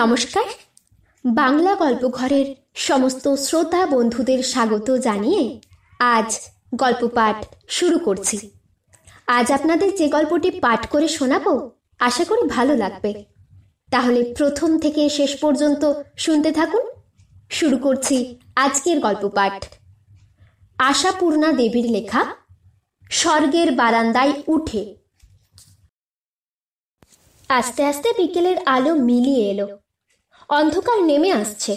নমস্কার বাংলা গল্পঘরের সমস্ত শ্রোতা বন্ধুদের স্বাগত জানিয়ে আজ গল্প পাঠ শুরু করছি আজ আপনাদের যে গল্পটি পাঠ করে শোনাবো আশা করি ভালো লাগবে তাহলে প্রথম থেকে শেষ পর্যন্ত শুনতে থাকুন শুরু করছি আজকের গল্প পাঠ আশাপূর্ণা দেবীর লেখা স্বর্গের বারান্দায় উঠে আস্তে আস্তে বিকেলের আলো মিলিয়ে এলো অন্ধকার নেমে আসছে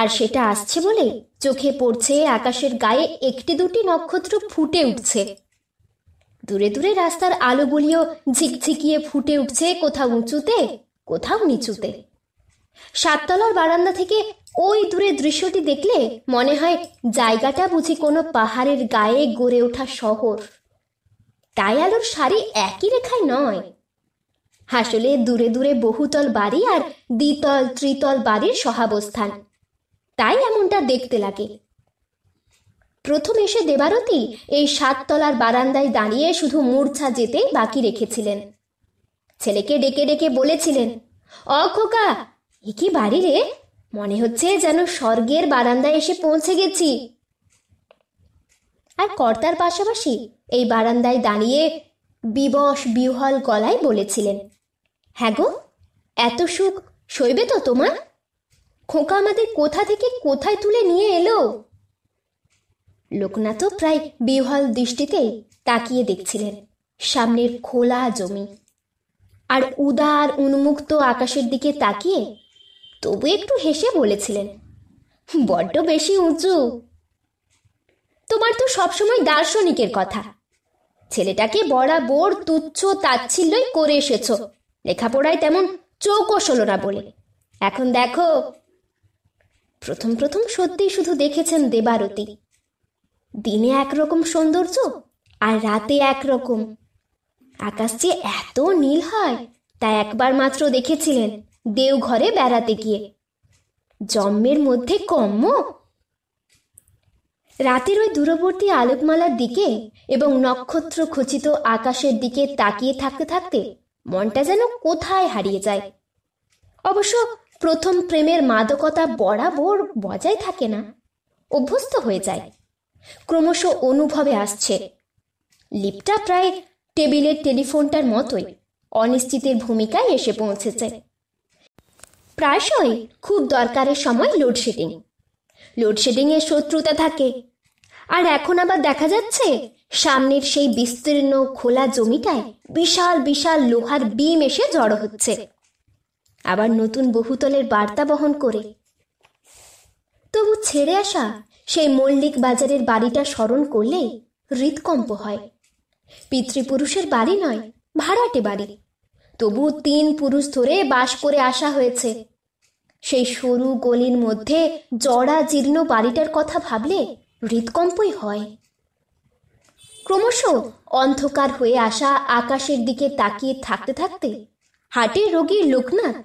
আর সেটা আসছে বলে চোখে পড়ছে আকাশের গায়ে একটি দুটি নক্ষত্র ফুটে উঠছে দূরে দূরে রাস্তার আলোগুলিও ঝিকঝিকিয়ে ফুটে উঠছে কোথাও উঁচুতে কোথাও নিচুতে সাততলার বারান্দা থেকে ওই দূরে দৃশ্যটি দেখলে মনে হয় জায়গাটা বুঝি কোনো পাহাড়ের গায়ে গড়ে ওঠা শহর তাই আলোর শাড়ি একই রেখায় নয় আসলে দূরে দূরে বহুতল বাড়ি আর দ্বিতল ত্রিতল বাড়ির সহাবস্থান তাই এমনটা দেখতে লাগে প্রথম এসে দেবারতি এই সাততলার বারান্দায় দাঁড়িয়ে শুধু মূর্ছা যেতেই বাকি রেখেছিলেন ছেলেকে ডেকে ডেকে বলেছিলেন অ খোকা এ কি বাড়ি রে মনে হচ্ছে যেন স্বর্গের বারান্দায় এসে পৌঁছে গেছি আর কর্তার পাশাপাশি এই বারান্দায় দাঁড়িয়ে বিবশ বিহল গলায় বলেছিলেন হ্যাঁ গো এত সুখ সইবে তো তোমার খোকা আমাদের কোথা থেকে কোথায় তুলে নিয়ে এলো লোকনাথও প্রায় বিহল দৃষ্টিতে তাকিয়ে দেখছিলেন সামনের খোলা জমি আর উদার উন্মুক্ত আকাশের দিকে তাকিয়ে তবু একটু হেসে বলেছিলেন বড্ড বেশি উঁচু তোমার তো সবসময় দার্শনিকের কথা ছেলেটাকে বরাবর তুচ্ছ তাচ্ছিল্যই করে এসেছো লেখাপড়ায় তেমন চৌকস হলো না বলে এখন দেখো প্রথম প্রথম সত্যি শুধু দেখেছেন দেবারতী দিনে একরকম সৌন্দর্য আর রাতে একরকম আকাশ যে এত নীল হয় তা একবার মাত্র দেখেছিলেন দেওঘরে বেড়াতে গিয়ে জন্মের মধ্যে কম্ম রাতের ওই দূরবর্তী আলোকমালার দিকে এবং নক্ষত্র খচিত আকাশের দিকে তাকিয়ে থাকতে থাকতে মনটা যেন কোথায় হারিয়ে যায় অবশ্য প্রথম প্রেমের মাদকতা বরাবর বজায় থাকে না অভ্যস্ত হয়ে যায় ক্রমশ অনুভবে আসছে লিপটা প্রায় টেবিলের টেলিফোনটার মতোই অনিশ্চিতের ভূমিকায় এসে পৌঁছেছে প্রায়শই খুব দরকারের সময় লোডশেডিং লোডশেডিংয়ের শত্রুতা থাকে আর এখন আবার দেখা যাচ্ছে সামনের সেই বিস্তীর্ণ খোলা জমিটায় বিশাল বিশাল লোহার বিম এসে জড়ো হচ্ছে আবার নতুন বহুতলের বার্তা বহন করে তবু ছেড়ে আসা সেই মল্লিক বাজারের বাড়িটা স্মরণ করলে হৃৎকম্প হয় পিতৃপুরুষের বাড়ি নয় ভাড়াটে বাড়ি তবু তিন পুরুষ ধরে বাস করে আসা হয়েছে সেই সরু গলির মধ্যে জড়া জীর্ণ বাড়িটার কথা ভাবলে হৃৎকম্পই হয় ক্রমশ অন্ধকার হয়ে আসা আকাশের দিকে তাকিয়ে থাকতে থাকতে হাটে রোগীর লোকনাথ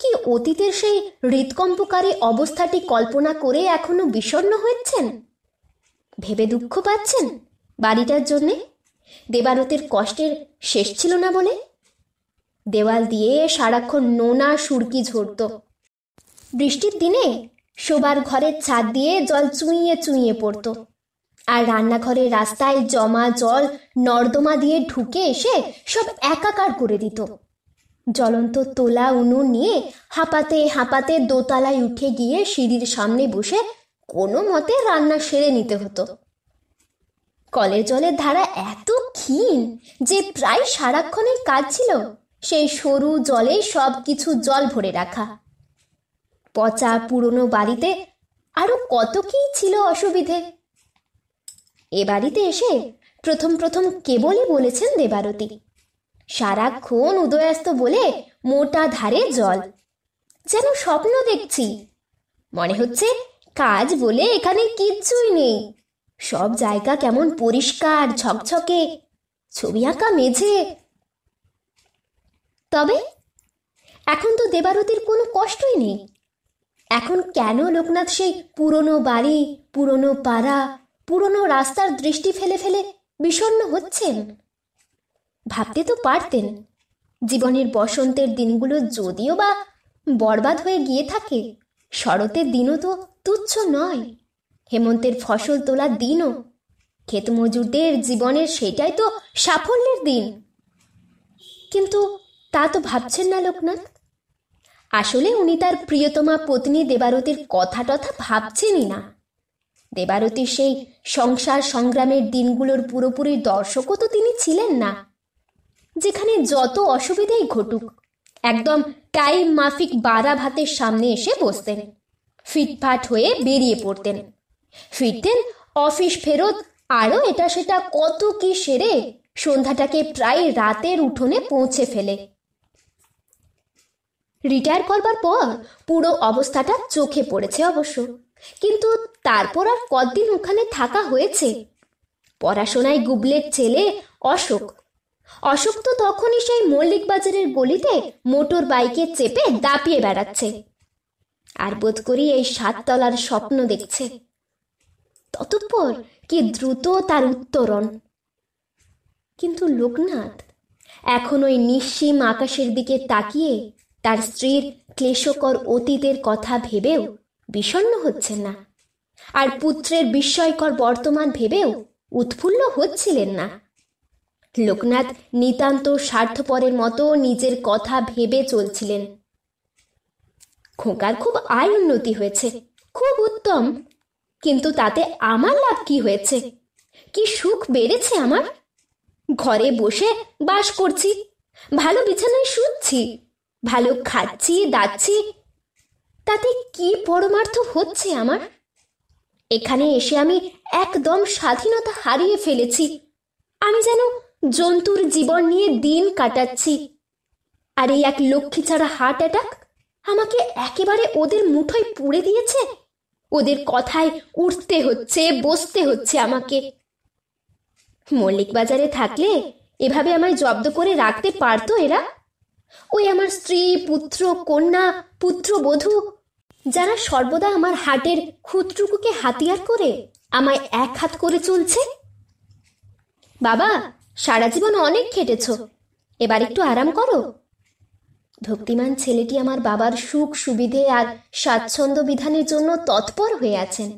কি অতীতের সেই হৃৎকম্পকারী অবস্থাটি কল্পনা করে এখনো বিষণ্ন হচ্ছেন ভেবে দুঃখ পাচ্ছেন বাড়িটার জন্যে দেবারতের কষ্টের শেষ ছিল না বলে দেওয়াল দিয়ে সারাক্ষণ নোনা সুরকি ঝরত বৃষ্টির দিনে শোবার ঘরের ছাদ দিয়ে জল চুঁইয়ে চুঁইয়ে পড়তো আর রান্নাঘরের রাস্তায় জমা জল নর্দমা দিয়ে ঢুকে এসে সব একাকার করে দিত জ্বলন্ত তোলা উনুন নিয়ে হাঁপাতে হাঁপাতে দোতলায় উঠে গিয়ে সিঁড়ির সামনে বসে কোনো মতে রান্না সেরে নিতে হতো কলের জলের ধারা এত ক্ষীণ যে প্রায় সারাক্ষণের কাজ ছিল সেই সরু জলে সব কিছু জল ভরে রাখা পচা পুরনো বাড়িতে আরো কত কি ছিল অসুবিধে এ বাড়িতে এসে প্রথম প্রথম কেবলই বলেছেন দেবারতী সারাক্ষণ উদয়াস্ত বলে মোটা ধারে জল যেন স্বপ্ন দেখছি মনে হচ্ছে কাজ বলে এখানে কিচ্ছুই নেই সব জায়গা কেমন পরিষ্কার ঝকঝকে ছবি আঁকা মেঝে তবে এখন তো দেবারতির কোনো কষ্টই নেই এখন কেন লোকনাথ সেই পুরনো বাড়ি পুরনো পাড়া পুরনো রাস্তার দৃষ্টি ফেলে ফেলে বিষণ্ন হচ্ছেন ভাবতে তো পারতেন জীবনের বসন্তের দিনগুলো যদিও বা বরবাদ হয়ে গিয়ে থাকে শরতের দিনও তো তুচ্ছ নয় হেমন্তের ফসল তোলার দিনও ক্ষেত মজুরদের জীবনের সেটাই তো সাফল্যের দিন কিন্তু তা তো ভাবছেন না লোকনাথ আসলে উনি তার প্রিয়তমা পত্নী দেবারতির কথা টথা ভাবছেনই না দেবারতী সেই সংসার সংগ্রামের দিনগুলোর পুরোপুরি দর্শকও তো তিনি ছিলেন না যেখানে যত অসুবিধাই ঘটুক একদম টাইম মাফিক বারা ভাতের সামনে এসে বসতেন ফিটফাট হয়ে বেরিয়ে পড়তেন ফিরতেন অফিস ফেরত আরও এটা সেটা কত কি সেরে সন্ধ্যাটাকে প্রায় রাতের উঠোনে পৌঁছে ফেলে রিটায়ার করবার পর পুরো অবস্থাটা চোখে পড়েছে অবশ্য কিন্তু তারপর আর কদিন ওখানে থাকা হয়েছে পড়াশোনায় গুবলের ছেলে অশোক অশোক তো তখনই সেই মল্লিক বাজারের গলিতে মোটর বাইকে চেপে দাপিয়ে বেড়াচ্ছে আর বোধ করি এই সাততলার স্বপ্ন দেখছে ততপর কি দ্রুত তার উত্তরণ কিন্তু লোকনাথ এখন ওই নিঃসীম আকাশের দিকে তাকিয়ে তার স্ত্রীর ক্লেশকর অতীতের কথা ভেবেও বিষণ্ন হচ্ছেন না আর পুত্রের বিস্ময়কর বর্তমান ভেবেও উৎফুল্ল হচ্ছিলেন না লোকনাথ নিতান্ত স্বার্থপরের মতো নিজের কথা ভেবে চলছিলেন খোকার খুব আয় উন্নতি হয়েছে খুব উত্তম কিন্তু তাতে আমার লাভ কি হয়েছে কি সুখ বেড়েছে আমার ঘরে বসে বাস করছি ভালো বিছানায় শুচ্ছি ভালো খাচ্ছি দাচ্ছি তাতে কি পরমার্থ হচ্ছে আমার এখানে এসে আমি একদম স্বাধীনতা হারিয়ে ফেলেছি আমি যেন জন্তুর জীবন নিয়ে দিন কাটাচ্ছি আর এই এক লক্ষ্মী ছাড়া হার্ট অ্যাটাক আমাকে একেবারে ওদের মুঠোয় পুড়ে দিয়েছে ওদের কথায় উঠতে হচ্ছে বসতে হচ্ছে আমাকে মল্লিক বাজারে থাকলে এভাবে আমায় জব্দ করে রাখতে পারতো এরা ওই আমার স্ত্রী পুত্র কন্যা পুত্র বধূ যারা সর্বদা আমার হাটের খুঁতটুকুকে হাতিয়ার করে আমায় এক হাত করে চলছে বাবা সারা জীবন অনেক খেটেছ এবার একটু আরাম করো ভক্তিমান ছেলেটি আমার বাবার সুখ সুবিধে আর স্বাচ্ছন্দ্য বিধানের জন্য তৎপর হয়ে আছেন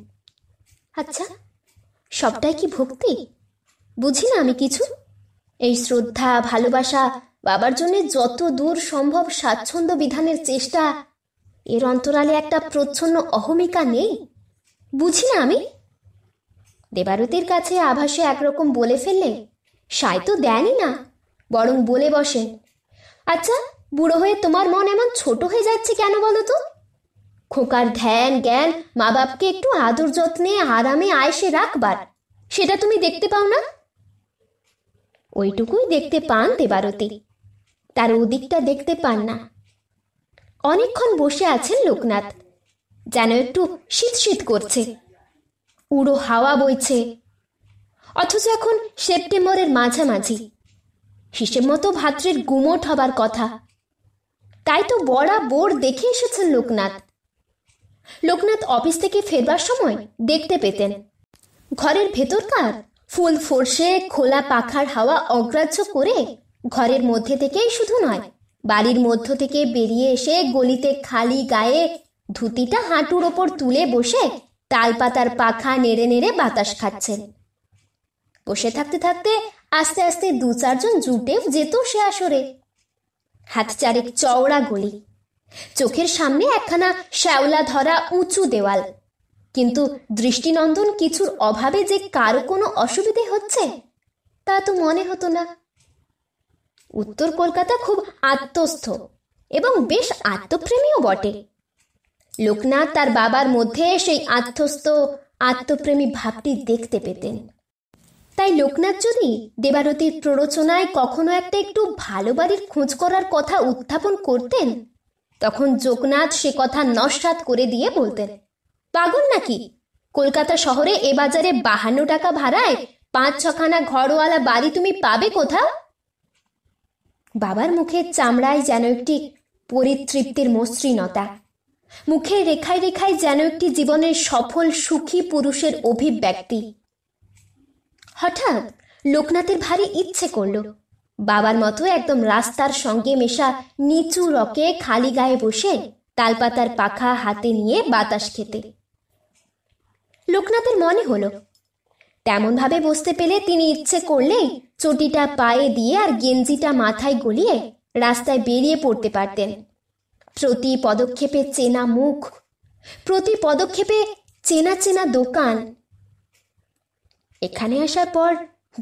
আচ্ছা সবটাই কি ভক্তি বুঝি না আমি কিছু এই শ্রদ্ধা ভালোবাসা বাবার জন্য যত দূর সম্ভব স্বাচ্ছন্দ্য বিধানের চেষ্টা এর অন্তরালে একটা প্রচ্ছন্ন অহমিকা নেই বুঝি না আমি দেবারতির কাছে আভাসে একরকম বলে ফেললে সাই তো দেনই না বরং বলে বসেন আচ্ছা বুড়ো হয়ে তোমার মন এমন ছোট হয়ে যাচ্ছে কেন বলো তো খোকার ধ্যান জ্ঞান মা বাপকে একটু আদর যত্নে আরামে আয়েসে রাখবার সেটা তুমি দেখতে পাও না ওইটুকুই দেখতে পান দেবারতি তার ওদিকটা দেখতে পান না অনেকক্ষণ বসে আছেন লোকনাথ যেন একটু শীত শীত করছে উড়ো হাওয়া বইছে অথচ এখন সেপ্টেম্বরের মাঝামাঝি হিসেব মতো ভাত্রের গুমোট হবার কথা তাই তো বড়া বোর দেখে এসেছেন লোকনাথ লোকনাথ অফিস থেকে ফেরবার সময় দেখতে পেতেন ঘরের ভেতরকার ফুল ফোর্সে খোলা পাখার হাওয়া অগ্রাহ্য করে ঘরের মধ্যে থেকেই শুধু নয় বাড়ির মধ্য থেকে বেরিয়ে এসে গলিতে খালি গায়ে ধুতিটা হাঁটুর ওপর তুলে বসে তালপাতার পাখা নেড়ে নেড়ে বাতাস খাচ্ছেন বসে থাকতে থাকতে আস্তে আস্তে দু চারজন জুটে যেত সে আসরে হাত চারেক চওড়া গলি চোখের সামনে একখানা শ্যাওলা ধরা উঁচু দেওয়াল কিন্তু দৃষ্টিনন্দন কিছুর অভাবে যে কারো কোনো অসুবিধে হচ্ছে তা তো মনে হতো না উত্তর কলকাতা খুব আত্মস্থ এবং বেশ আত্মপ্রেমীও বটে লোকনাথ তার বাবার মধ্যে সেই আত্মস্থ আত্মপ্রেমী ভাবটি দেখতে পেতেন তাই লোকনাথ যদি দেবারতীর প্ররোচনায় কখনো একটা একটু ভালো বাড়ির খোঁজ করার কথা উত্থাপন করতেন তখন যোগনাথ সে কথা নস্বাত করে দিয়ে বলতেন পাগল নাকি কলকাতা শহরে এ বাজারে বাহান্ন টাকা ভাড়ায় পাঁচ ছখানা ঘরওয়ালা বাড়ি তুমি পাবে কোথাও বাবার মুখের চামড়ায় যেন একটি পরিতৃপ্তির মসৃণতা মুখের রেখায় রেখায় যেন একটি জীবনের সফল সুখী পুরুষের অভিব্যক্তি হঠাৎ লোকনাথের ভারী ইচ্ছে করল বাবার মতো একদম রাস্তার সঙ্গে মেশা নিচু রকে খালি গায়ে বসে তালপাতার পাখা হাতে নিয়ে বাতাস খেতে লোকনাথের মনে হলো তেমনভাবে বসতে পেলে তিনি ইচ্ছে করলেই চটিটা পায়ে দিয়ে আর গেঞ্জিটা মাথায় গলিয়ে রাস্তায় বেরিয়ে পড়তে পারতেন প্রতি পদক্ষেপে চেনা মুখ প্রতি পদক্ষেপে চেনা চেনা দোকান এখানে আসার পর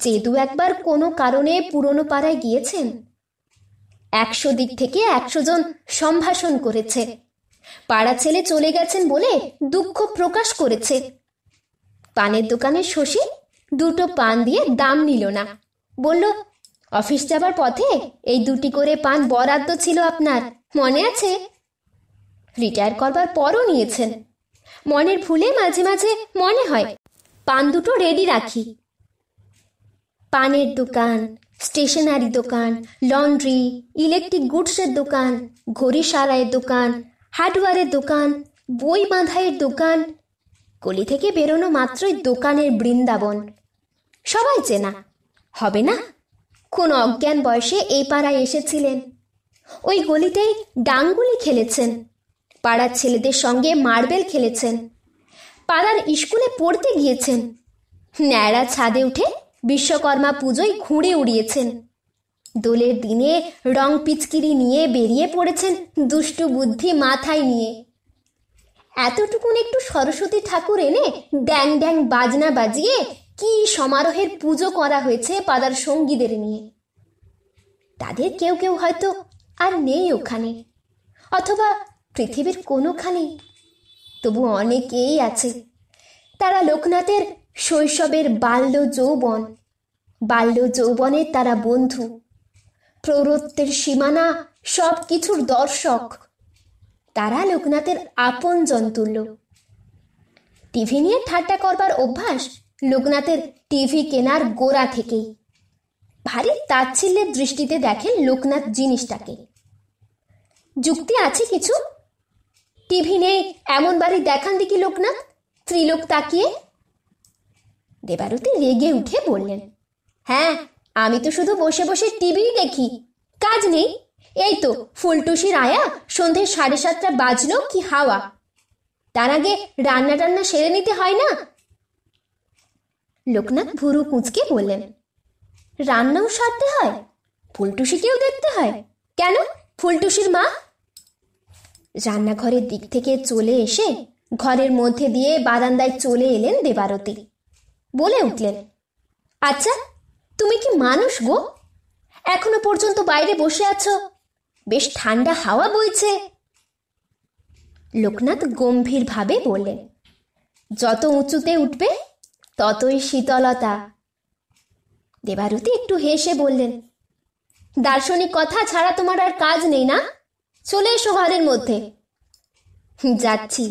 যে দু একবার কোনো কারণে পুরনো পাড়ায় গিয়েছেন একশো দিক থেকে একশো জন সম্ভাষণ করেছে পাড়া ছেলে চলে গেছেন বলে দুঃখ প্রকাশ করেছে পানের দোকানে শশী দুটো পান দিয়ে দাম নিল না বলল অফিস যাবার পথে এই দুটি করে পান বরাদ্দ ছিল আপনার মনে আছে রিটায়ার করবার পরও নিয়েছেন মনের ভুলে মাঝে মাঝে মনে হয় পান দুটো রেডি রাখি পানের দোকান স্টেশনারি দোকান লন্ড্রি ইলেকট্রিক গুডসের দোকান ঘড়ি সারাইয়ের দোকান হার্ডওয়ারের দোকান বই বাঁধাইয়ের দোকান গলি থেকে বেরোনো মাত্রই দোকানের বৃন্দাবন সবাই চেনা হবে না কোন অজ্ঞান বয়সে এই পাড়ায় এসেছিলেন ওই গলিতেই ডাঙ্গুলি খেলেছেন পাড়ার ছেলেদের সঙ্গে মার্বেল খেলেছেন পাড়ার স্কুলে পড়তে গিয়েছেন ন্যাড়া ছাদে উঠে বিশ্বকর্মা পুজোয় ঘুরে উড়িয়েছেন দোলের দিনে রং পিচকিরি নিয়ে বেরিয়ে পড়েছেন দুষ্টু বুদ্ধি মাথায় নিয়ে এতটুকুন একটু সরস্বতী ঠাকুর এনে ড্যাং ড্যাং বাজনা বাজিয়ে কি সমারোহের পুজো করা হয়েছে পাদার সঙ্গীদের নিয়ে তাদের কেউ কেউ হয়তো আর নেই ওখানে অথবা পৃথিবীর কোনোখানেই তবু অনেকেই আছে তারা লোকনাথের শৈশবের বাল্য যৌবন বাল্য যৌবনের তারা বন্ধু প্রৌরত্বের সীমানা সব কিছুর দর্শক তারা লোকনাথের আপন জন্তুল্য টিভি নিয়ে ঠাট্টা করবার অভ্যাস লোকনাথের টিভি কেনার গোড়া থেকেই ভারী তাচ্ছিল্যের দৃষ্টিতে দেখেন লোকনাথ জিনিসটাকে যুক্তি আছে কিছু টিভি নেই এমন বাড়ি দেখান দেখি লোকনাথ স্ত্রীলোক তাকিয়ে দেবারুতি রেগে উঠে বললেন হ্যাঁ আমি তো শুধু বসে বসে টিভি দেখি কাজ নেই এই তো ফুলটুসির আয়া সন্ধে সাড়ে সাতটা বাজলো কি হাওয়া তার আগে রান্না টান্না সেরে নিতে হয় না লোকনাথ ভুরু কুঁচকে বললেন রান্নাও সারতে হয় ফুলটুসিকেও দেখতে হয় কেন ফুলটুসির মা রান্নাঘরের দিক থেকে চলে এসে ঘরের মধ্যে দিয়ে বারান্দায় চলে এলেন দেবারতী বলে উঠলেন আচ্ছা তুমি কি মানুষ গো এখনো পর্যন্ত বাইরে বসে আছো বেশ ঠান্ডা হাওয়া বইছে লোকনাথ গম্ভীরভাবে বললেন যত উঁচুতে উঠবে ততই শীতলতা দেবারতী একটু হেসে বললেন দার্শনিক কথা ছাড়া তোমার আর কাজ নেই না চলে এসো ঘরের মধ্যে যাচ্ছি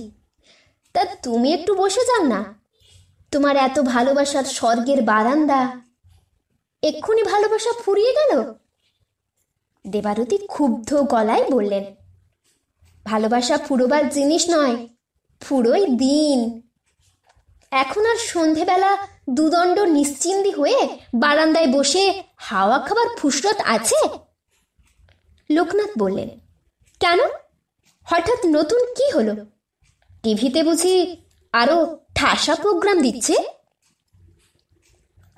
তা তুমি একটু বসে যাও না তোমার এত ভালোবাসার স্বর্গের বারান্দা এক্ষুনি ভালোবাসা ফুরিয়ে গেল দেবারতী ক্ষুব্ধ গলায় বললেন ভালোবাসা ফুরোবার জিনিস নয় ফুরোই দিন এখন আর সন্ধেবেলা দুদণ্ড নিশ্চিন্দি হয়ে বারান্দায় বসে হাওয়া খাবার ফুসরত আছে লোকনাথ বললেন কেন হঠাৎ নতুন কি হলো টিভিতে বুঝি আরো ঠাসা প্রোগ্রাম দিচ্ছে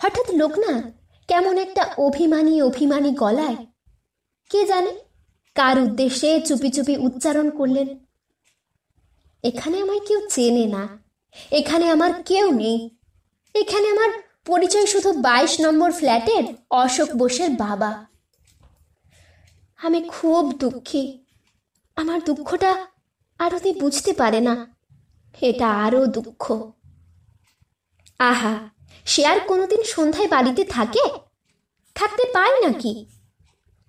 হঠাৎ লোকনাথ কেমন একটা অভিমানী অভিমানী গলায় কে জানে কার উদ্দেশ্যে চুপি চুপি উচ্চারণ করলেন এখানে আমায় কেউ চেনে না এখানে আমার কেউ নেই এখানে আমার পরিচয় শুধু বাইশ নম্বর ফ্ল্যাটের অশোক বোসের বাবা আমি খুব দুঃখী আমার দুঃখটা আরতি বুঝতে পারে না এটা আরও দুঃখ আহা সে আর কোনোদিন সন্ধ্যায় বাড়িতে থাকে থাকতে পায় নাকি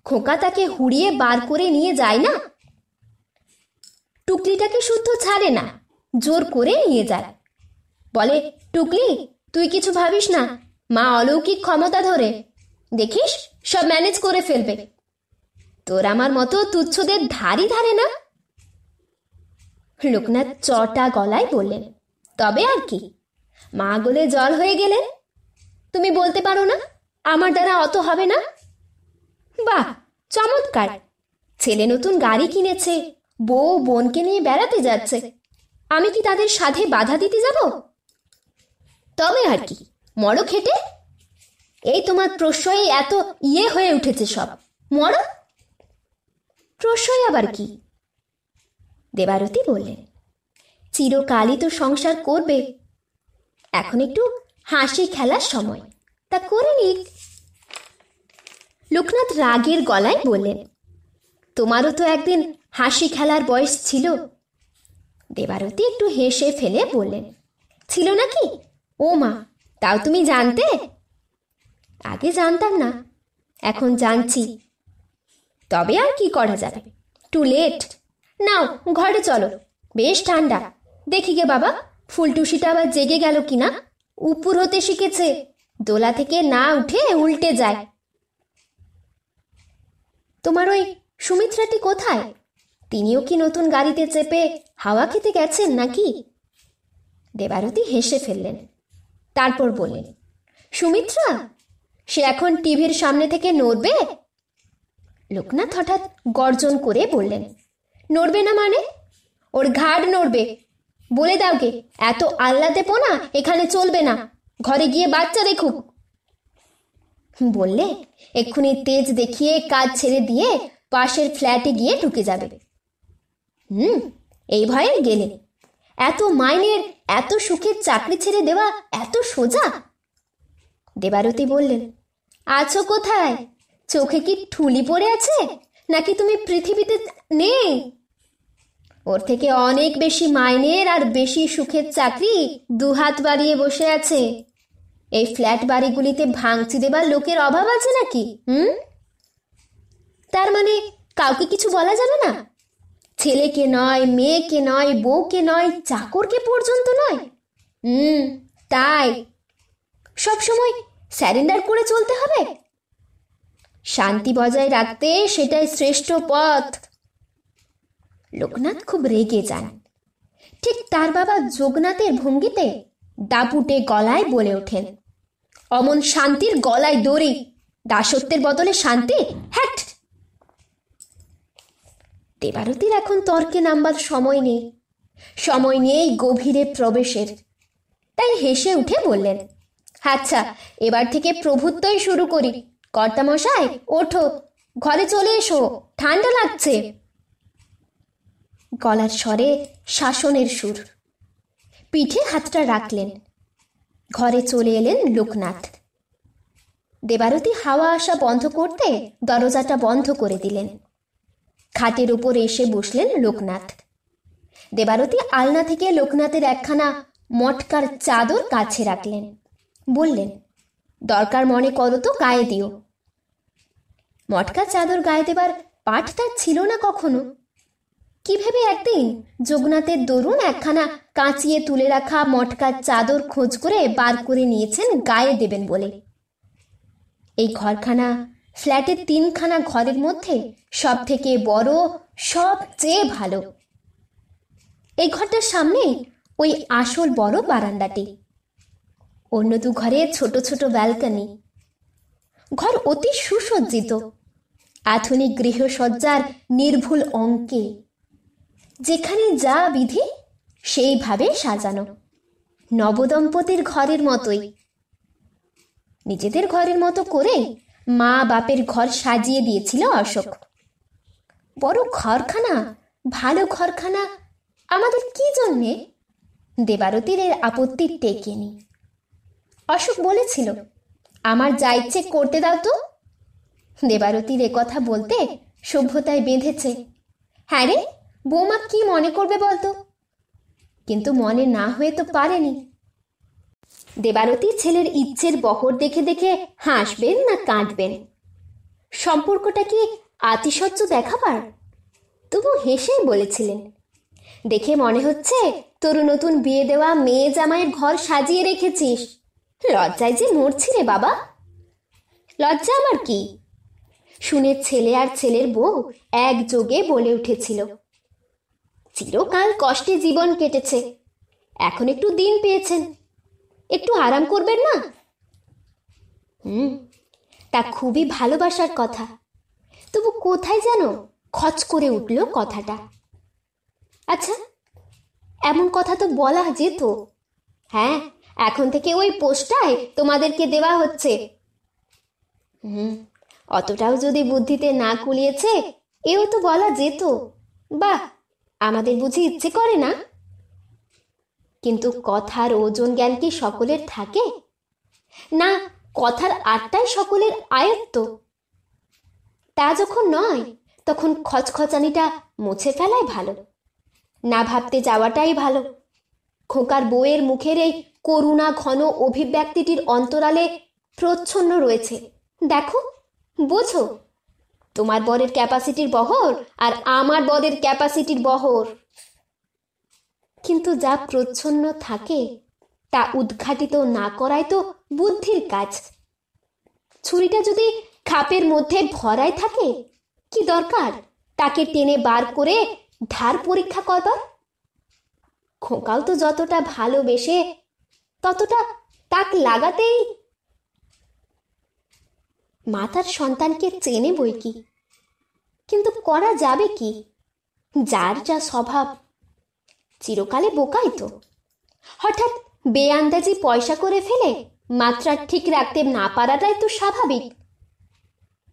খোকা তাকে হুড়িয়ে বার করে নিয়ে যায় না টুকলিটাকে শুদ্ধ ছাড়ে না জোর করে নিয়ে যায় বলে টুকলি তুই কিছু ভাবিস না মা অলৌকিক ক্ষমতা ধরে দেখিস সব ম্যানেজ করে ফেলবে তোর আমার মতো তুচ্ছদের ধারই ধারে না লোকনাথ চটা গলায় বললেন তবে আর কি মা গোলে জল হয়ে গেলে তুমি বলতে পারো না আমার দ্বারা অত হবে না বাহ চমৎকার ছেলে নতুন গাড়ি কিনেছে বউ বোনকে নিয়ে বেড়াতে যাচ্ছে আমি কি তাদের সাধে বাধা দিতে যাব তবে আর কি মরো খেটে এই তোমার প্রশ্রয়ে এত ইয়ে হয়ে উঠেছে সব মর প্রশ্রয় আবার কি দেবারতী বললেন চিরকালই তো সংসার করবে এখন একটু হাসি খেলার সময় তা করে নিক লোকনাথ রাগের গলায় বললেন তোমারও তো একদিন হাসি খেলার বয়স ছিল দেবারতী একটু হেসে ফেলে বললেন ছিল নাকি ও মা তাও তুমি জানতে আগে জানতাম না এখন জানছি তবে আর কি করা যাবে টু লেট নাও ঘরে চলো বেশ ঠান্ডা দেখি গে বাবা ফুলটুসিটা আবার জেগে গেল কিনা উপর হতে শিখেছে দোলা থেকে না উঠে উল্টে যায় তোমার ওই সুমিত্রাটি কোথায় তিনিও কি নতুন গাড়িতে চেপে হাওয়া খেতে গেছেন নাকি দেবারতী হেসে ফেললেন তারপর বললেন সুমিত্রা সে এখন টিভির সামনে থেকে নড়বে লোকনাথ হঠাৎ গর্জন করে বললেন নড়বে না মানে ওর ঘাড় নড়বে বলে দাও এত আল্লাতে পোনা এখানে চলবে না ঘরে গিয়ে বাচ্চা দেখুক বললে এক্ষুনি তেজ দেখিয়ে কাজ ছেড়ে দিয়ে পাশের ফ্ল্যাটে গিয়ে ঢুকে যাবে হুম এই ভয়ে গেলে এত মাইনের এত সুখের চাকরি ছেড়ে দেওয়া এত সোজা দেবারতী বললেন আছো কোথায় চোখে কি ঠুলি পড়ে আছে নাকি তুমি পৃথিবীতে নেই ওর থেকে অনেক বেশি মাইনের আর বেশি সুখের চাকরি দুহাত বাড়িয়ে বসে আছে এই ফ্ল্যাট বাড়িগুলিতে ভাঙচি দেবার লোকের অভাব আছে নাকি হুম তার মানে কাউকে কিছু বলা যাবে না ছেলেকে নয় মেয়েকে নয় বউকে নয় চাকরকে পর্যন্ত নয় হুম তাই সব সময় স্যারেন্ডার করে চলতে হবে শান্তি বজায় রাখতে সেটাই শ্রেষ্ঠ পথ লোকনাথ খুব রেগে যান ঠিক তার বাবা যোগনাথের ভঙ্গিতে দাপুটে গলায় বলে ওঠেন অমন শান্তির গলায় দড়ি দাসত্বের বদলে শান্তি হ্যাট দেবারতির এখন তর্কে নামবার সময় নেই সময় নেই গভীরে প্রবেশের তাই হেসে উঠে বললেন আচ্ছা এবার থেকে প্রভুত্বই শুরু করি কর্তামশাই ওঠো ঘরে চলে এসো ঠান্ডা লাগছে গলার স্বরে শাসনের সুর পিঠে হাতটা রাখলেন ঘরে চলে এলেন লোকনাথ দেবারতী হাওয়া আসা বন্ধ করতে দরজাটা বন্ধ করে দিলেন খাটের উপর এসে বসলেন লোকনাথ দেবারতী আলনা থেকে লোকনাথের একখানা মটকার চাদর কাছে রাখলেন বললেন দরকার মনে করো তো গায়ে দিও মটকা চাদর গায়ে দেবার পাঠটা ছিল না কখনো কি ভেবে একদিন যোগনাথের দরুন একখানা কাঁচিয়ে তুলে রাখা মটকার চাদর খোঁজ করে বার করে নিয়েছেন গায়ে দেবেন বলে এই ঘরখানা ফ্ল্যাটের তিনখানা ঘরের মধ্যে সব থেকে বড় সবচেয়ে ভালো এই ঘরটার সামনে ওই আসল বড় বারান্দাটি অন্য দু ঘরে ছোট ছোট ব্যালকানি ঘর অতি সুসজ্জিত আধুনিক গৃহসজ্জার নির্ভুল অঙ্কে যেখানে যা বিধি সেইভাবে সাজানো নবদম্পতির ঘরের মতোই নিজেদের ঘরের মতো করে মা বাপের ঘর সাজিয়ে দিয়েছিল অশোক বড় ঘরখানা ভালো ঘরখানা আমাদের কি জন্যে দেবারতির এর আপত্তি টেকেনি অশোক বলেছিল আমার যা ইচ্ছে করতে দাও তো দেবারতির এ কথা বলতে সভ্যতায় বেঁধেছে হ্যাঁ রে বৌমা কি মনে করবে বলতো কিন্তু মনে না হয়ে তো পারেনি দেবারতী ছেলের ইচ্ছের বহর দেখে দেখে হাসবেন না কাঁদবেন সম্পর্কটা কি আতিশয্য দেখাবার তবু হেসেই বলেছিলেন দেখে মনে হচ্ছে তোর নতুন বিয়ে দেওয়া মেয়ে জামাইয়ের ঘর সাজিয়ে রেখেছিস লজ্জায় যে মরছি রে বাবা লজ্জা আমার কি শুনে ছেলে আর ছেলের বউ একযোগে বলে উঠেছিল চিরকাল কষ্টে জীবন কেটেছে এখন একটু দিন পেয়েছেন একটু আরাম করবেন না হুম তা খুবই ভালোবাসার কথা তবু কোথায় যেন খচ করে উঠল কথাটা আচ্ছা এমন কথা তো বলা যেত হ্যাঁ এখন থেকে ওই পোস্টায় তোমাদেরকে দেওয়া হচ্ছে হুম অতটাও যদি বুদ্ধিতে না কুলিয়েছে এও তো বলা যেত বাহ আমাদের বুঝি ইচ্ছে করে না কিন্তু কথার ওজন জ্ঞান কি সকলের থাকে না কথার আটটাই সকলের আয়ত্ত তা যখন নয় তখন খচখচানিটা মুছে ফেলাই ভালো না ভাবতে যাওয়াটাই ভালো খোকার বউয়ের মুখের এই করুণা ঘন অভিব্যক্তিটির অন্তরালে প্রচ্ছন্ন রয়েছে দেখো বোঝো তোমার বরের ক্যাপাসিটির বহর আর আমার বরের ক্যাপাসিটির বহর কিন্তু যা প্রচ্ছন্ন থাকে তা উদ্ঘাটিত না করাই তো বুদ্ধির কাজ ছুরিটা যদি খাপের মধ্যে ভরায় থাকে কি দরকার তাকে টেনে বার করে ধার পরীক্ষা করবার খোকাল তো যতটা ভালোবেসে ততটা তাক লাগাতেই মাতার সন্তানকে চেনে বই কি কিন্তু করা যাবে কি যার যা স্বভাব চিরকালে বোকাই তো হঠাৎ বেআন্দাজি পয়সা করে ফেলে মাত্রা ঠিক রাখতে না পারাটাই তো স্বাভাবিক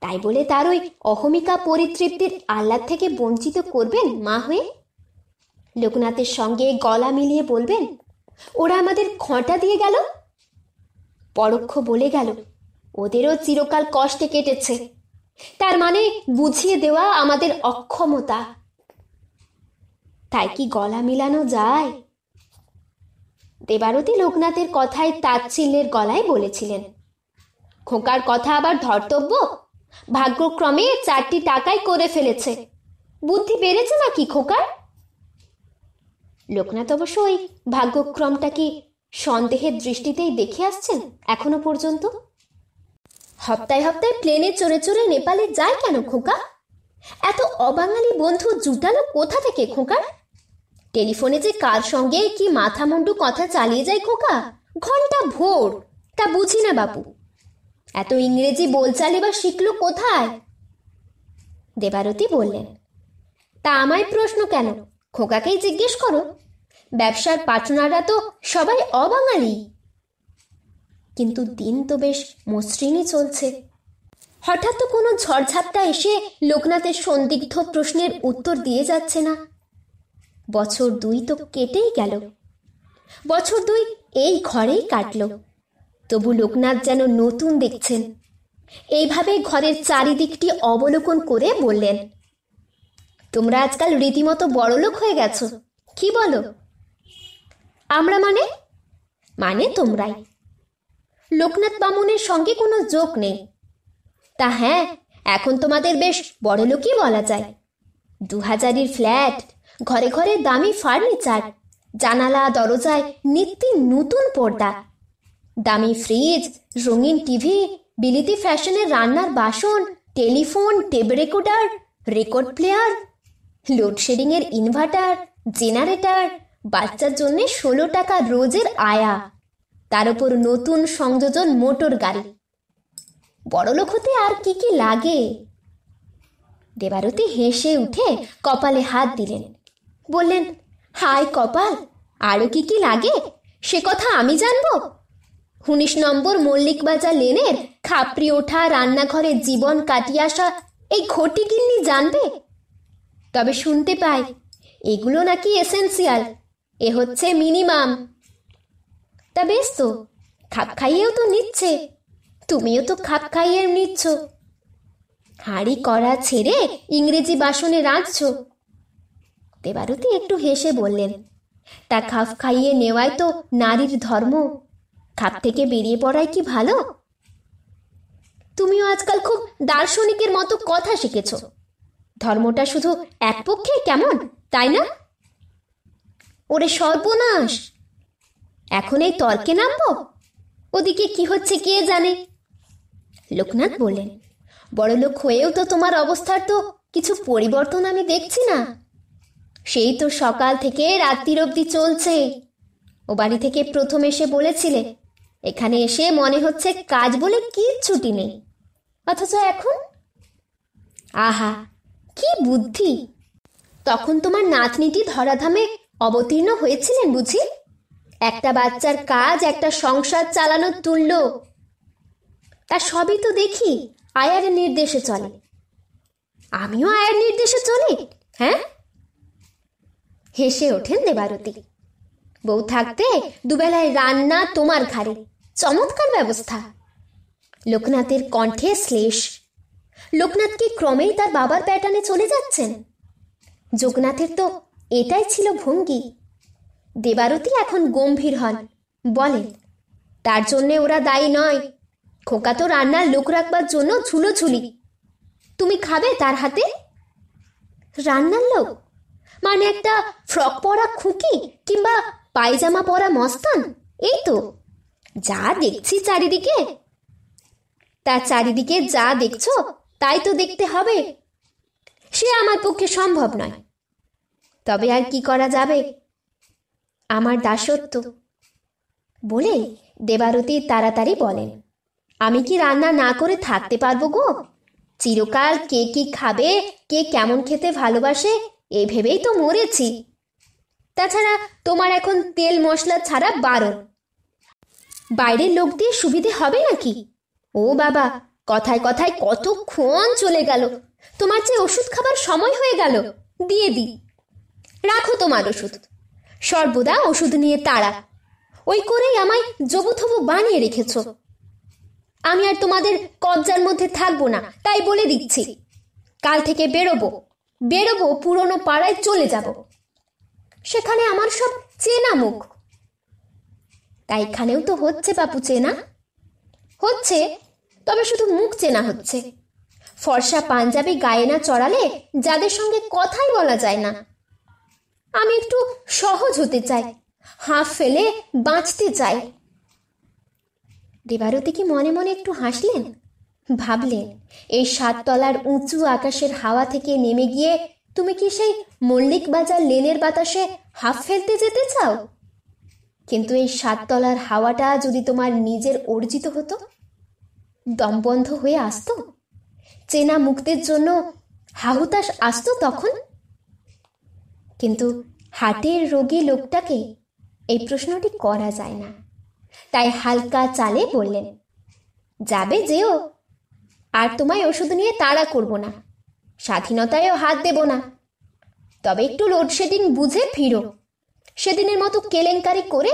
তাই বলে তার ওই অহমিকা পরিতৃপ্তির আহ্লাদ থেকে বঞ্চিত করবেন মা হয়ে লোকনাথের সঙ্গে গলা মিলিয়ে বলবেন ওরা আমাদের খটা দিয়ে গেল পরোক্ষ বলে গেল ওদেরও চিরকাল কষ্টে কেটেছে তার মানে বুঝিয়ে দেওয়া আমাদের অক্ষমতা তাই কি গলা মিলানো যায় দেবারতী লোকনাথের কথায় তাচ্ছিল্যের গলায় বলেছিলেন খোকার কথা আবার ধর্তব্য ভাগ্যক্রমে চারটি টাকায় করে ফেলেছে বুদ্ধি বেড়েছে নাকি খোকার লোকনাথ অবশ্য ওই ভাগ্যক্রমটাকে সন্দেহের দৃষ্টিতেই দেখে আসছেন এখনো পর্যন্ত হপ্তায় হপ্তায় প্লেনে চড়ে চড়ে নেপালে যায় কেন খোকা এত অবাঙালি বন্ধু জুটালো কোথা থেকে খোকা টেলিফোনে যে কার সঙ্গে কি মাথা মুন্ডু কথা চালিয়ে যায় খোকা ঘন্টা ভোর তা বুঝি না বাপু এত ইংরেজি বলচালে বা শিখলো কোথায় দেবারতী বললেন তা আমায় প্রশ্ন কেন খোকাকেই জিজ্ঞেস করো ব্যবসার পার্টনাররা তো সবাই অবাঙালি কিন্তু দিন তো বেশ মসৃণই চলছে হঠাৎ তো কোনো ঝড়ঝাপটা এসে লোকনাথের সন্দিগ্ধ প্রশ্নের উত্তর দিয়ে যাচ্ছে না বছর দুই তো কেটেই গেল বছর দুই এই ঘরেই কাটল তবু লোকনাথ যেন নতুন দেখছেন এইভাবে ঘরের চারিদিকটি অবলোকন করে বললেন তোমরা আজকাল রীতিমতো বড়লোক হয়ে গেছো কি বলো আমরা মানে মানে তোমরাই লোকনাথ বামুনের সঙ্গে কোনো যোগ নেই তা হ্যাঁ এখন তোমাদের বেশ বড়লোকই বলা যায় দু হাজারের ফ্ল্যাট ঘরে ঘরে দামি ফার্নিচার জানালা দরজায় নিত্য নতুন পর্দা দামি ফ্রিজ রঙিন টিভি বিলিতি ফ্যাশনের রান্নার বাসন telephone tape recorder record player লোডশেডিংয়ের ইনভার্টার জেনারেটার বাচ্চার জন্য ষোলো টাকা রোজের আয়া তার উপর নতুন সংযোজন মোটর গাড়ি বড়লোক হতে আর কি কি লাগে দেবারতী হেসে উঠে কপালে হাত দিলেন বললেন হাই কপাল আরও কি কি লাগে সে কথা আমি জানব উনিশ নম্বর মল্লিকবাজার লেনের খাপড়ি ওঠা রান্নাঘরে জীবন কাটিয়ে আসা এই ঘটি গিন্নি জানবে তবে শুনতে পাই এগুলো নাকি এসেন্সিয়াল এ হচ্ছে মিনিমাম তা বেশ তো খাপ খাইয়েও তো নিচ্ছে তুমিও তো খাপ খাইয়ে নিচ্ছ হাড়ি করা ছেড়ে ইংরেজি বাসনে রাঁধছ দেবারতী একটু হেসে বললেন তা খাপ খাইয়ে নেওয়াই তো নারীর ধর্ম খাপ থেকে বেরিয়ে পড়াই কি ভালো তুমিও আজকাল খুব দার্শনিকের মতো কথা শিখেছ ধর্মটা শুধু এক পক্ষে কেমন তাই না ওরে সর্বনাশ এখন এই তর্কে নামব ওদিকে কি হচ্ছে কে জানে লোকনাথ বললেন বড়লোক হয়েও তো তোমার অবস্থার তো কিছু পরিবর্তন আমি দেখছি না সেই তো সকাল থেকে রাত্রির অবধি চলছে ও বাড়ি থেকে প্রথম এসে বলেছিলে এখানে এসে মনে হচ্ছে কাজ বলে কি ছুটি নেই অথচ এখন আহা কি বুদ্ধি তখন তোমার নাতনিটি ধরাধামে অবতীর্ণ হয়েছিলেন বুঝি একটা বাচ্চার কাজ একটা সংসার চালানোর তুল্য তা সবই তো দেখি আয়ার নির্দেশে চলে আমিও আয়ার নির্দেশে চলি হ্যাঁ হেসে ওঠেন দেবারতী বউ থাকতে দুবেলায় রান্না তোমার ঘাড়ে চমৎকার ব্যবস্থা লোকনাথের কণ্ঠে শ্লেষ লোকনাথকে ক্রমেই তার বাবার প্যাটার্নে চলে যাচ্ছেন যোগনাথের তো এটাই ছিল ভঙ্গি দেবারতী এখন গম্ভীর হন বলেন তার জন্যে ওরা দায়ী নয় খোকা তো রান্নার লোক রাখবার জন্য ছুলি তুমি খাবে তার হাতে রান্নার লোক মানে একটা ফ্রক পরা খুকি কিংবা পায়জামা পরা মস্তান এই তো যা দেখছি চারিদিকে তা চারিদিকে যা দেখছো তাই তো দেখতে হবে সে আমার পক্ষে সম্ভব নয় তবে আর কি করা যাবে আমার দাসত্ব বলে দেবারতী তাড়াতাড়ি বলেন আমি কি রান্না না করে থাকতে পারবো গো চিরকাল কে কি খাবে কে কেমন খেতে ভালোবাসে এ ভেবেই তো মরেছি তাছাড়া তোমার এখন তেল মশলা ছাড়া বারো বাইরের লোক দিয়ে সুবিধে হবে নাকি ও বাবা কথায় কথায় কতক্ষণ চলে গেল তোমার যে ওষুধ খাবার সময় হয়ে গেল দিয়ে দি রাখো তোমার ওষুধ সর্বদা ওষুধ নিয়ে তাড়া ওই করেই আমায় জবুথবু বানিয়ে রেখেছ আমি আর তোমাদের কবজার মধ্যে থাকবো না তাই বলে দিচ্ছি কাল থেকে বেরোবো বেরোবো পুরনো পাড়ায় চলে যাব সেখানে আমার সব চেনা মুখ তাই এখানেও তো হচ্ছে বাপু চেনা হচ্ছে তবে শুধু মুখ চেনা হচ্ছে ফর্সা পাঞ্জাবি গায়ে না চড়ালে যাদের সঙ্গে কথাই বলা যায় না আমি একটু সহজ হতে চাই হাঁফ ফেলে বাঁচতে চাই দেবারতী কি মনে মনে একটু হাসলেন ভাবলেন এই সাততলার উঁচু আকাশের হাওয়া থেকে নেমে গিয়ে তুমি কি সেই মল্লিক বাজার লেনের বাতাসে হাফ ফেলতে যেতে চাও কিন্তু এই সাততলার হাওয়াটা যদি তোমার নিজের অর্জিত হতো দমবন্ধ হয়ে আসতো চেনা মুক্তের জন্য হাহুতাস আসতো তখন কিন্তু হাটের রোগী লোকটাকে এই প্রশ্নটি করা যায় না তাই হালকা চালে বললেন যাবে যেও আর তোমায় ওষুধ নিয়ে তাড়া করব না স্বাধীনতায়ও হাত দেব না তবে একটু লোডশেডিং বুঝে ফিরো সেদিনের মতো কেলেঙ্কারি করে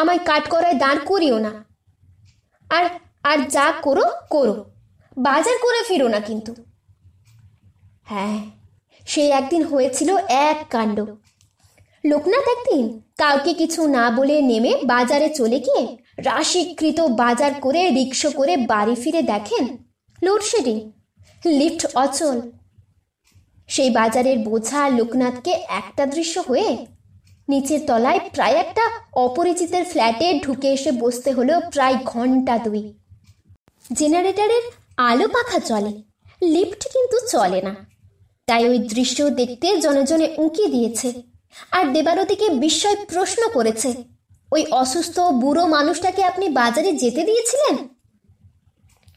আমায় কাঠকড়ায় দাঁড় করিও না আর আর যা করো করো বাজার করে ফিরো না কিন্তু হ্যাঁ সেই একদিন হয়েছিল এক কাণ্ড লোকনাথ একদিন কাউকে কিছু না বলে নেমে বাজারে চলে গিয়ে রাশিকৃত বাজার করে রিক্সো করে বাড়ি ফিরে দেখেন লোডশেডিং লিফ্ট অচল সেই বাজারের বোঝা লোকনাথকে একটা দৃশ্য হয়ে নিচের তলায় প্রায় একটা অপরিচিতের ফ্ল্যাটে ঢুকে এসে বসতে হলো প্রায় ঘন্টা দুই জেনারেটরের আলো পাখা চলে লিফ্ট কিন্তু চলে না তাই ওই দৃশ্য দেখতে জনে জনে উঁকি দিয়েছে আর দেবারতীকে বিস্ময় প্রশ্ন করেছে ওই অসুস্থ বুড়ো মানুষটাকে আপনি বাজারে যেতে দিয়েছিলেন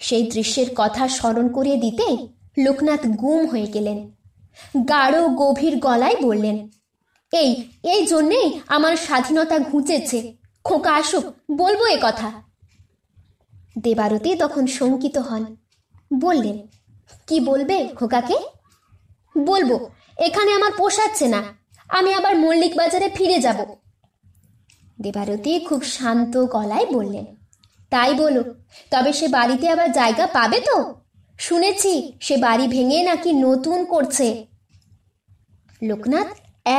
সেই দৃশ্যের কথা স্মরণ করিয়ে দিতে লোকনাথ গুম হয়ে গেলেন গাঢ় গভীর গলায় বললেন এই এই জন্যেই আমার স্বাধীনতা ঘুঁচেছে খোকা আসুক বলবো এ কথা দেবারতী তখন শঙ্কিত হন বললেন কি বলবে খোকাকে বলবো এখানে আমার পোষাচ্ছে না আমি আবার মল্লিক বাজারে ফিরে যাব দেবারতী খুব শান্ত গলায় বললেন তাই বলো তবে সে বাড়িতে আবার জায়গা পাবে তো শুনেছি সে বাড়ি ভেঙে নাকি নতুন করছে লোকনাথ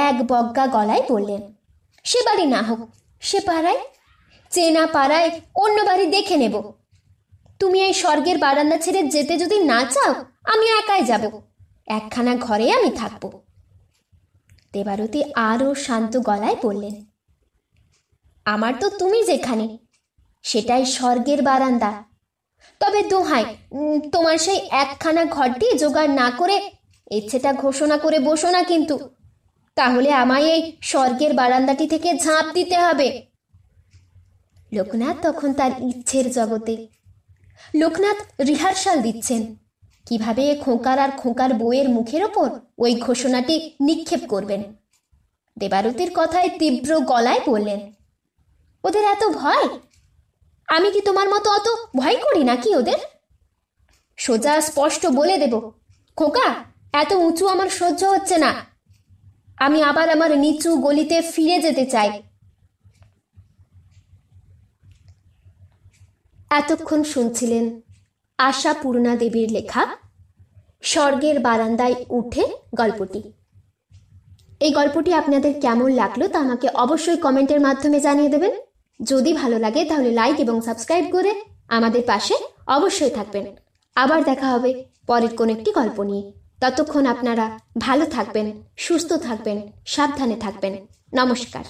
এক বজ্ঞা গলায় বললেন সে বাড়ি না হোক সে পাড়ায় চেনা পাড়ায় অন্য বাড়ি দেখে নেব তুমি এই স্বর্গের বারান্দা ছেড়ে যেতে যদি না চাও আমি একাই যাব একখানা ঘরে আমি থাকব দেবারতী আরও শান্ত গলায় বললেন আমার তো তুমি যেখানে সেটাই স্বর্গের বারান্দা তবে দোহাই তোমার সেই একখানা ঘরটি জোগাড় না করে ইচ্ছেটা ঘোষণা করে বসো না কিন্তু তাহলে আমায় এই স্বর্গের বারান্দাটি থেকে ঝাঁপ দিতে হবে লোকনাথ তখন তার ইচ্ছের জগতে লোকনাথ রিহার্সাল দিচ্ছেন কিভাবে খোঁকার আর খোঁকার বউয়ের মুখের ওপর ওই ঘোষণাটি নিক্ষেপ করবেন দেবারতির কথায় তীব্র গলায় বললেন ওদের এত ভয় আমি কি তোমার মতো অত ভয় করি নাকি ওদের সোজা স্পষ্ট বলে দেব খোকা এত উঁচু আমার সহ্য হচ্ছে না আমি আবার আমার নিচু গলিতে ফিরে যেতে চাই এতক্ষণ শুনছিলেন আশা পূর্ণা দেবীর লেখা স্বর্গের বারান্দায় উঠে গল্পটি এই গল্পটি আপনাদের কেমন লাগলো তা আমাকে অবশ্যই কমেন্টের মাধ্যমে জানিয়ে দেবেন যদি ভালো লাগে তাহলে লাইক এবং সাবস্ক্রাইব করে আমাদের পাশে অবশ্যই থাকবেন আবার দেখা হবে পরের কোনো একটি গল্প নিয়ে ততক্ষণ আপনারা ভালো থাকবেন সুস্থ থাকবেন সাবধানে থাকবেন নমস্কার